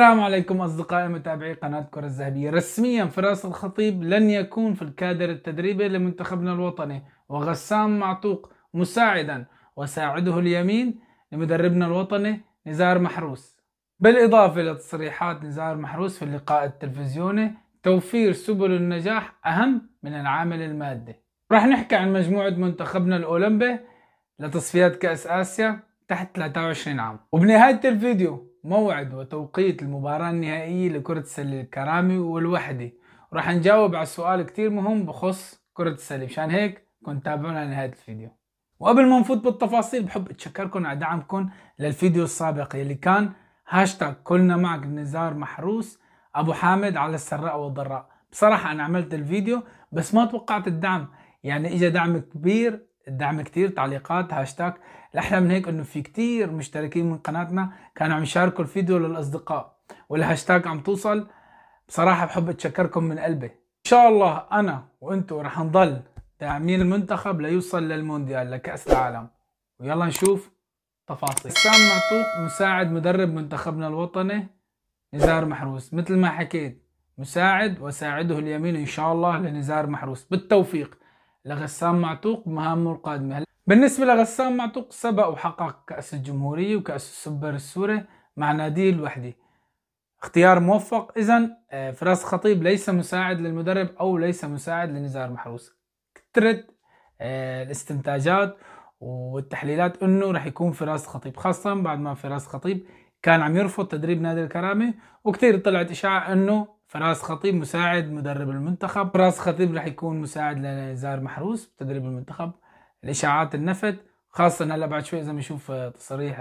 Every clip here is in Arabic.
السلام عليكم أصدقائي متابعي قناة كرة الذهبية رسميا فراس الخطيب لن يكون في الكادر التدريبي لمنتخبنا الوطني وغسام معتوق مساعدا وساعده اليمين لمدربنا الوطني نزار محروس بالإضافة لتصريحات نزار محروس في اللقاء التلفزيوني توفير سبل النجاح أهم من العامل المادي رح نحكي عن مجموعة منتخبنا الأولمبي لتصفيات كأس آسيا تحت 23 عام وبنهاية الفيديو موعد وتوقيت المباراة النهائية لكرة السلة الكرامي والوحدة وراح نجاوب على سؤال كتير مهم بخص كرة السلة مشان هيك كنت تابعونا لنهاية الفيديو وقبل ما نفوت بالتفاصيل بحب اتشكركم على دعمكم للفيديو السابق يلي كان هاشتاج كلنا معك نزار محروس ابو حامد على السراء والضراء بصراحة انا عملت الفيديو بس ما توقعت الدعم يعني اجى دعم كبير الدعم كتير تعليقات هاشتاج الأحلى من هيك إنه في كتير مشتركين من قناتنا كانوا عم يشاركوا الفيديو للأصدقاء والهاشتاج عم توصل بصراحة بحب أتشكركم من قلبي إن شاء الله أنا وأنتوا رح نضل داعمين المنتخب ليوصل للمونديال لكأس العالم ويلا نشوف تفاصيل سام معطوق مساعد مدرب منتخبنا الوطني نزار محروس مثل ما حكيت مساعد وساعده اليمين إن شاء الله لنزار محروس بالتوفيق لغسان معتوق مهامه القادمة بالنسبة لغسان معتوق سبق وحقق كأس الجمهورية وكأس السوبر السوري مع ناديه الوحدي اختيار موفق إذا آه، فراس خطيب ليس مساعد للمدرب أو ليس مساعد لنزار محروس كثرت آه، الاستنتاجات والتحليلات انه راح يكون فراس خطيب خاصه بعد ما فراس خطيب كان عم يرفض تدريب نادي الكرامه وكثير طلعت اشاعه انه فراس خطيب مساعد مدرب المنتخب فراس خطيب راح يكون مساعد لزار محروس تدريب المنتخب الاشاعات النفت خاصة هلا بعد شوي اذا بنشوف تصريح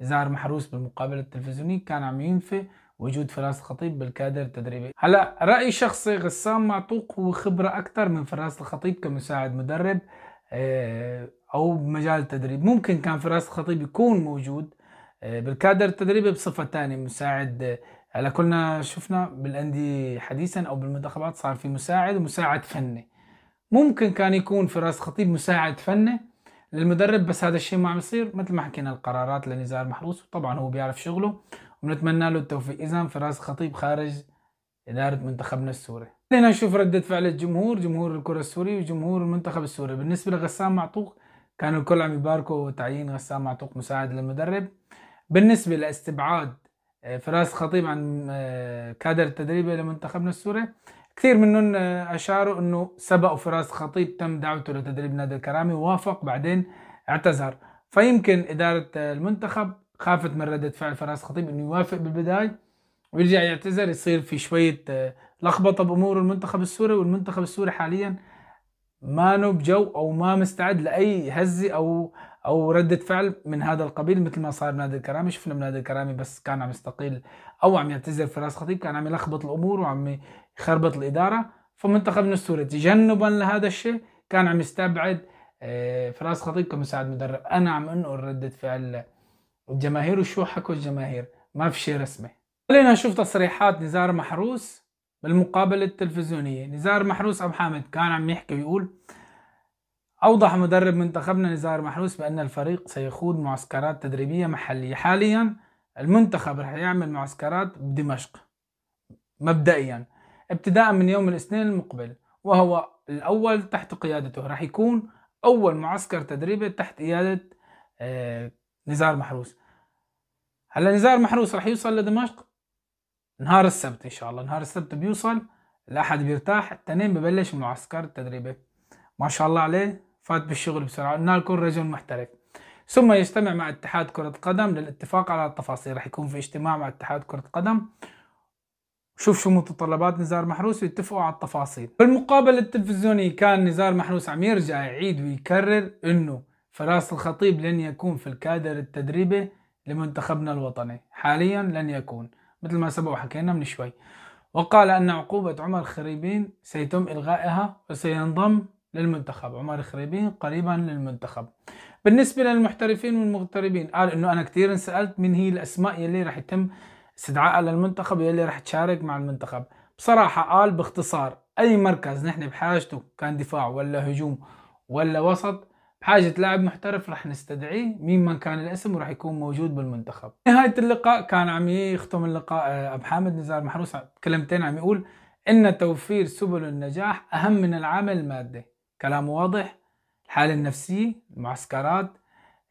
زار محروس بالمقابلة التلفزيونية كان عم ينفي وجود فراس خطيب بالكادر التدريبي هلا رأيي شخصي غسان معطوق هو خبرة أكثر من فراس الخطيب كمساعد مدرب آه، أو بمجال التدريب ممكن كان فراس الخطيب يكون موجود آه، بالكادر التدريبي بصفة ثانية مساعد هلا كلنا شفنا بالانديه حديثا او بالمنتخبات صار في مساعد ومساعد فني ممكن كان يكون فراس خطيب مساعد فني للمدرب بس هذا الشيء ما عم يصير مثل ما حكينا القرارات لنزار محروس وطبعا هو بيعرف شغله ونتمنى له التوفيق اذا فراس خطيب خارج اداره منتخبنا السوري خلينا نشوف ردة فعل الجمهور جمهور الكرة السوري وجمهور المنتخب السوري بالنسبة لغسان معطوق كانوا الكل عم يباركوا تعيين غسان معطوق مساعد للمدرب بالنسبة لاستبعاد آه، فراس خطيب عن آه، كادر التدريبي لمنتخبنا السوري كثير منهم آه، اشاروا انه سبق فراس خطيب تم دعوته لتدريب نادي الكرامي ووافق بعدين اعتذر فيمكن اداره المنتخب خافت من رده فعل فراس خطيب انه يوافق بالبدايه ويرجع يعتذر يصير في شويه لخبطه بامور المنتخب السوري والمنتخب السوري حاليا ما نو بجو او ما مستعد لاي هزه او او رده فعل من هذا القبيل مثل ما صار بنادي الكرامي شفنا بنادي الكرامي بس كان عم يستقيل او عم يعتذر فراس خطيب كان عم يلخبط الامور وعم يخربط الاداره فمنتخبنا السوري تجنبا لهذا الشيء كان عم يستبعد آه، فراس خطيب كمساعد مدرب انا عم انقل رده فعل الجماهير وشو حكوا الجماهير ما في شيء رسمي خلينا نشوف تصريحات نزار محروس بالمقابلة التلفزيونية نزار محروس أبو حامد كان عم يحكي ويقول أوضح مدرب منتخبنا نزار محروس بأن الفريق سيخوض معسكرات تدريبية محلية حاليا المنتخب رح يعمل معسكرات بدمشق مبدئيا ابتداء من يوم الاثنين المقبل وهو الأول تحت قيادته رح يكون أول معسكر تدريبي تحت قيادة آه، نزار محروس هلا نزار محروس رح يوصل لدمشق نهار السبت إن شاء الله نهار السبت بيوصل الأحد بيرتاح التنين ببلش المعسكر التدريبي ما شاء الله عليه فات بالشغل بسرعة قلنا لكم رجل محترف ثم يجتمع مع اتحاد كرة قدم للاتفاق على التفاصيل راح يكون في اجتماع مع اتحاد كرة قدم شوف شو متطلبات نزار محروس ويتفقوا على التفاصيل بالمقابل التلفزيوني كان نزار محروس عم يرجع يعيد ويكرر انه فراس الخطيب لن يكون في الكادر التدريبي لمنتخبنا الوطني حاليا لن يكون مثل ما سبق وحكينا من شوي وقال ان عقوبة عمر خريبين سيتم الغائها وسينضم للمنتخب عمر خريبين قريبا للمنتخب بالنسبة للمحترفين والمغتربين قال انه انا كثير انسألت من هي الاسماء يلي راح يتم استدعائها للمنتخب يلي راح تشارك مع المنتخب بصراحة قال باختصار اي مركز نحن بحاجته كان دفاع ولا هجوم ولا وسط بحاجة لاعب محترف رح نستدعيه مين ما كان الاسم ورح يكون موجود بالمنتخب نهاية اللقاء كان عم يختم اللقاء آه، أبو حامد نزار محروس كلمتين عم يقول إن توفير سبل النجاح أهم من العامل المادي كلام واضح الحالة النفسية المعسكرات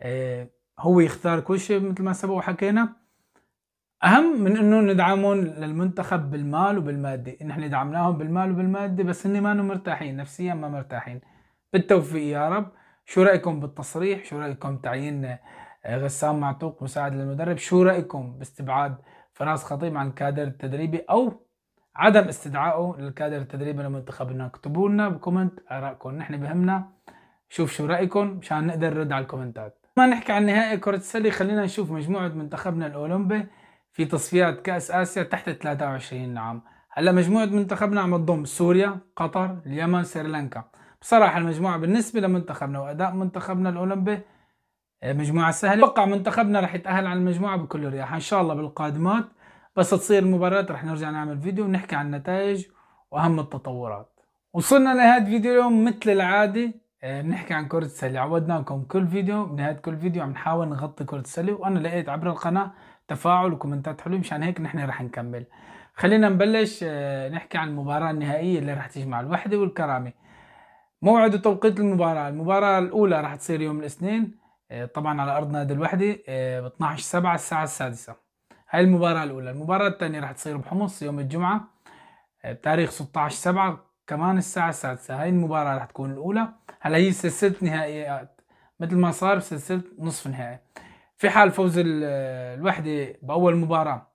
آه، هو يختار كل شيء مثل ما سبق وحكينا اهم من انه ندعمهم للمنتخب بالمال وبالماده نحن دعمناهم بالمال وبالماده بس هن ما مرتاحين نفسيا ما مرتاحين بالتوفيق يا رب شو رايكم بالتصريح شو رايكم تعيين آه، غسام معتوق مساعد للمدرب شو رايكم باستبعاد فراس خطيب عن الكادر التدريبي او عدم استدعائه للكادر التدريبي للمنتخب هناك اكتبوا لنا بكومنت ارائكم نحن بهمنا شوف شو رايكم مشان نقدر نرد على الكومنتات ما نحكي عن نهائي كرة السلة خلينا نشوف مجموعة منتخبنا الأولمبي في تصفيات كأس آسيا تحت 23 عام نعم. هلا مجموعة منتخبنا عم تضم سوريا، قطر، اليمن، سريلانكا بصراحة المجموعة بالنسبة لمنتخبنا وأداء منتخبنا الأولمبي آه، مجموعة سهلة اتوقع منتخبنا رح يتأهل على المجموعة بكل رياح إن شاء الله بالقادمات بس تصير المباريات رح نرجع نعمل فيديو ونحكي عن النتائج واهم التطورات وصلنا لهذا الفيديو اليوم مثل العادة آه، بنحكي عن كرة السلة عودناكم كل فيديو بنهاية كل فيديو عم نحاول نغطي كرة السلة وانا لقيت عبر القناة تفاعل وكومنتات حلوة مشان هيك نحن رح نكمل خلينا نبلش آه، نحكي عن المباراة النهائية اللي رح تجمع الوحدة والكرامة موعد وتوقيت المباراة المباراة الأولى رح تصير يوم الاثنين آه، طبعا على أرض نادي الوحدة ب 12 7 الساعة السادسة هاي المباراة الأولى المباراة الثانية راح تصير بحمص يوم الجمعة بتاريخ آه، 16 سبعة كمان الساعة السادسة هاي المباراة راح تكون الأولى هلا هي سلسلة نهائيات مثل ما صار بسلسلة نصف نهائي في حال فوز آه، الوحدة بأول مباراة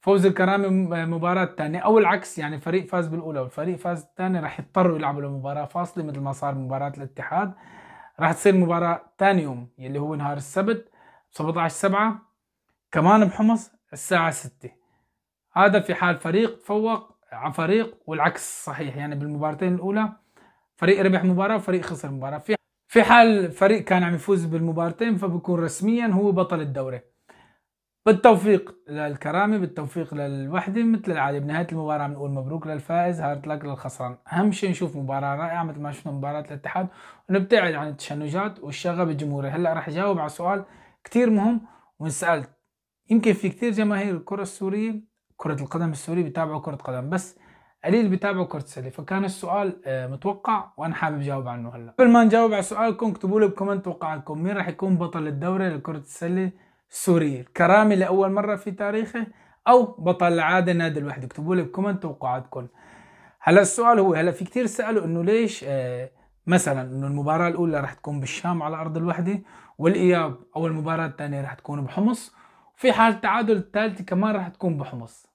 فوز الكرامة آه، مباراة ثانية أو العكس يعني فريق فاز بالأولى والفريق فاز الثاني راح يضطروا يلعبوا لمباراة فاصلة مثل ما صار مباراة الاتحاد راح تصير مباراة ثاني يوم يلي هو نهار السبت 17 سبعة كمان بحمص الساعة ستة هذا في حال فريق تفوق على فريق والعكس صحيح يعني بالمباراتين الأولى فريق ربح مباراة وفريق خسر مباراة في في حال فريق كان عم يفوز بالمباراتين فبكون رسميا هو بطل الدوري بالتوفيق للكرامة بالتوفيق للوحدة مثل العادة بنهاية المباراة بنقول مبروك للفائز هارد لك للخسران أهم شيء نشوف مباراة رائعة مثل ما شفنا مباراة الاتحاد ونبتعد عن التشنجات والشغب الجمهوري هلا رح جاوب على سؤال كتير مهم وانسألت يمكن في كثير جماهير الكرة السورية كرة القدم السورية بيتابعوا كرة قدم بس قليل بيتابعوا كرة السلة فكان السؤال آه، متوقع وانا حابب جاوب عنه هلا قبل ما نجاوب على سؤالكم اكتبوا لي بكومنت توقعاتكم مين راح يكون بطل الدوري لكرة السلة السورية الكرامة لأول مرة في تاريخه أو بطل العادة نادي الوحدة اكتبوا لي بكومنت توقعاتكم هلا السؤال هو هلا في كثير سألوا انه ليش آه، مثلا انه المباراة الأولى راح تكون بالشام على أرض الوحدة والإياب أو المباراة الثانية راح تكون بحمص في حال التعادل الثالث كمان راح تكون بحمص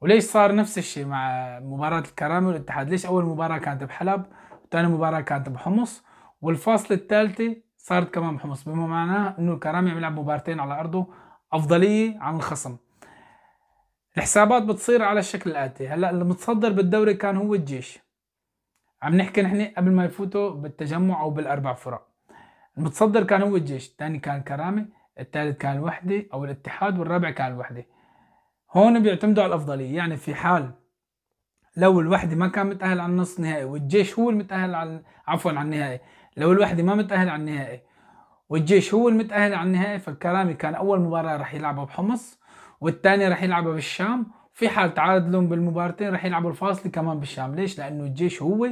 وليش صار نفس الشيء مع مباراة الكرامي والاتحاد ليش أول مباراة كانت بحلب وثاني مباراة كانت بحمص والفاصل الثالثة صارت كمان بحمص بما معناه انه الكرامي عم يلعب مبارتين على ارضه افضليه عن الخصم الحسابات بتصير على الشكل الاتي هلا المتصدر بالدوري كان هو الجيش عم نحكي نحن قبل ما يفوتوا بالتجمع او بالاربع فرق المتصدر كان هو الجيش الثاني كان كرامي الثالث كان الوحدة او الاتحاد والرابع كان الوحدة هون بيعتمدوا على الافضليه يعني في حال لو الوحده ما كان متاهل على النصف النهائي والجيش هو المتاهل على عفوا على النهائي لو الوحده ما متاهل على النهائي والجيش هو المتاهل على النهائي فالكرامي كان اول مباراه راح يلعبها بحمص والثانيه راح يلعبها بالشام في حال تعادلهم بالمباراتين راح يلعبوا الفاصل كمان بالشام ليش لانه الجيش هو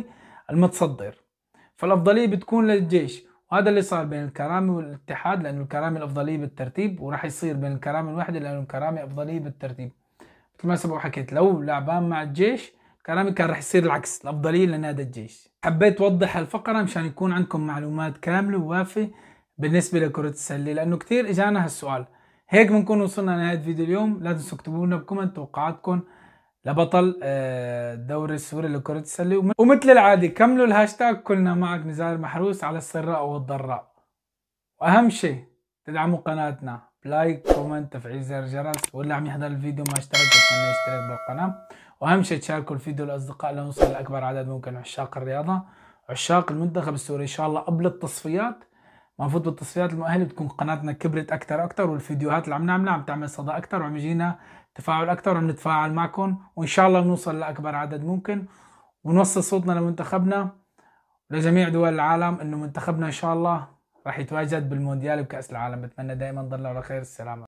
المتصدر فالافضليه بتكون للجيش وهذا اللي صار بين الكرامي والاتحاد لانه الكرامي الافضليه بالترتيب وراح يصير بين الكرامي الوحده لانه الكرامي افضليه بالترتيب مثل ما سبق وحكيت لو لعبان مع الجيش كرامة كان راح يصير العكس الافضليه لنادي الجيش حبيت اوضح هالفقره مشان يكون عندكم معلومات كامله ووافيه بالنسبه لكره السله لانه كثير اجانا هالسؤال هيك بنكون وصلنا لنهايه فيديو اليوم لا تنسوا اكتبوا لنا بكومنت توقعاتكم لبطل الدوري آه، السوري لكرة السلة ومثل العادة كملوا الهاشتاج كلنا معك نزار محروس على السراء والضراء وأهم شيء تدعموا قناتنا بلايك كومنت تفعيل زر الجرس واللي عم يحضر الفيديو ما اشترك اتمنى يشترك بالقناة وأهم شيء تشاركوا الفيديو للأصدقاء لنوصل لأكبر عدد ممكن عشاق الرياضة عشاق المنتخب السوري إن شاء الله قبل التصفيات المفروض بالتصفيات المؤهله بتكون قناتنا كبرت اكثر اكثر والفيديوهات اللي عم نعملها عم تعمل صدى اكثر وعم يجينا تفاعل اكثر وعم نتفاعل معكم وان شاء الله نوصل لاكبر عدد ممكن ونوصل صوتنا لمنتخبنا ولجميع دول العالم انه منتخبنا ان شاء الله راح يتواجد بالمونديال بكأس العالم بتمنى دائما ضلنا على خير السلامه